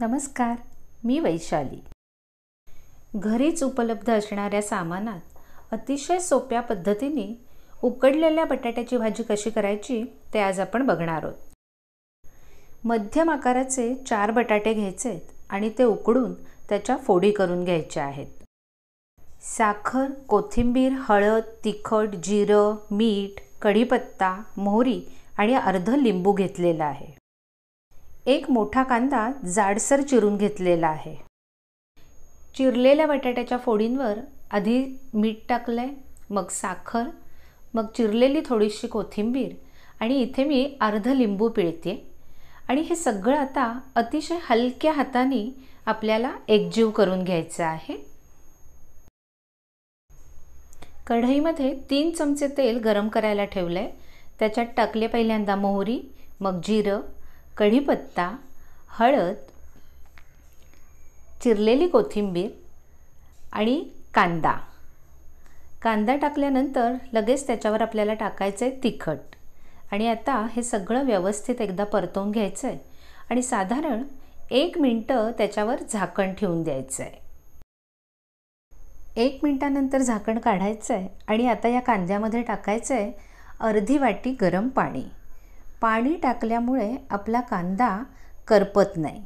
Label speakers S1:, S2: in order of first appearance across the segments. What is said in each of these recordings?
S1: नमस्कार मी वैशाली घरीच उपलब्ध असणाऱ्या सामानात अतिशय सोप्या पद्धतीने उकडलेल्या बटाट्याची भाजी कशी करायची ते आज आपण बघणार आहोत मध्यम आकाराचे चार बटाटे घ्यायचे आहेत आणि ते उकडून त्याच्या फोडी करून घ्यायच्या आहेत साखर कोथिंबीर हळद तिखट जिरं मीठ कढीपत्ता मोहरी आणि अर्ध लिंबू घेतलेला आहे एक मोठा कांदा जाडसर चिरून घेतलेला आहे चिरलेल्या बटाट्याच्या फोडींवर आधी मीठ टाकलं मग साखर मग चिरलेली थोडीशी कोथिंबीर आणि इथे मी अर्ध लिंबू पिळते आणि हे सगळं आता अतिशय हलक्या हाताने आपल्याला एकजीव करून घ्यायचं आहे कढईमध्ये तीन चमचे तेल गरम करायला ठेवलं आहे त्याच्यात टाकले पहिल्यांदा मोहरी मग जिरं कढीपत्ता हळद चिरलेली कोथिंबीर आणि कांदा कांदा टाकल्यानंतर लगेच त्याच्यावर आपल्याला टाकायचं आहे तिखट आणि आता हे सगळं व्यवस्थित एकदा परतवून घ्यायचं आहे आणि साधारण एक मिनटं त्याच्यावर झाकण ठेवून द्यायचं आहे एक मिनटानंतर झाकण काढायचं आहे आणि आता या कांद्यामध्ये टाकायचं आहे अर्धी वाटी गरम पाणी पाणी टाकल्यामुळे आपला कांदा करपत नाही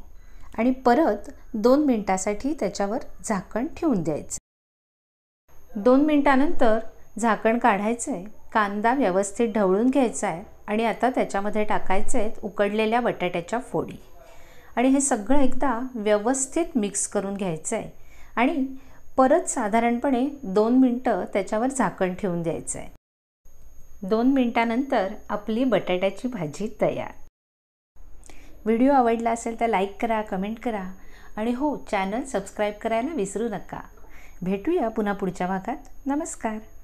S1: आणि परत दोन मिनटासाठी त्याच्यावर झाकण ठेवून द्यायचं दोन मिनटानंतर झाकण काढायचं आहे कांदा व्यवस्थित ढवळून घ्यायचा आहे आणि आता त्याच्यामध्ये टाकायचे आहेत उकडलेल्या बटाट्याच्या फोडी आणि हे सगळं एकदा व्यवस्थित मिक्स करून घ्यायचं आहे आणि परत साधारणपणे दोन मिनटं त्याच्यावर झाकण ठेवून द्यायचं आहे दोन मिनटानंतर आपली बटाट्याची भाजी तयार व्हिडिओ आवडला असेल तर लाईक करा कमेंट करा आणि हो चॅनल सबस्क्राईब करायला विसरू नका भेटूया पुन्हा पुढच्या भागात नमस्कार